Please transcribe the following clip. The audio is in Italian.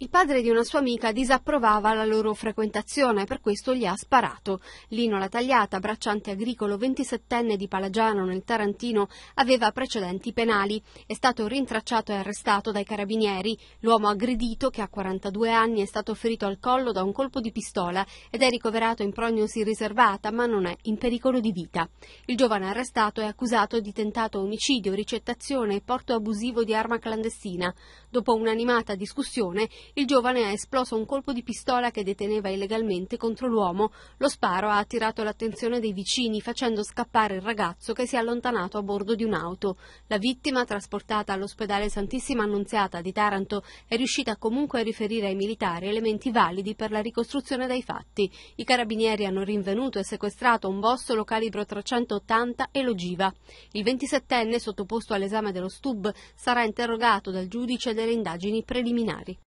Il padre di una sua amica disapprovava la loro frequentazione, per questo gli ha sparato. Lino La Tagliata, bracciante agricolo 27enne di Palagiano nel Tarantino, aveva precedenti penali. È stato rintracciato e arrestato dai carabinieri. L'uomo aggredito, che ha 42 anni, è stato ferito al collo da un colpo di pistola ed è ricoverato in prognosi riservata, ma non è in pericolo di vita. Il giovane arrestato è accusato di tentato omicidio, ricettazione e porto abusivo di arma clandestina. Dopo un'animata discussione, il giovane ha esploso un colpo di pistola che deteneva illegalmente contro l'uomo. Lo sparo ha attirato l'attenzione dei vicini facendo scappare il ragazzo che si è allontanato a bordo di un'auto. La vittima, trasportata all'ospedale Santissima Annunziata di Taranto, è riuscita comunque a riferire ai militari elementi validi per la ricostruzione dei fatti. I carabinieri hanno rinvenuto e sequestrato un bossolo calibro 380 e l'ogiva. Il 27enne, sottoposto all'esame dello STUB, sarà interrogato dal giudice delle indagini preliminari.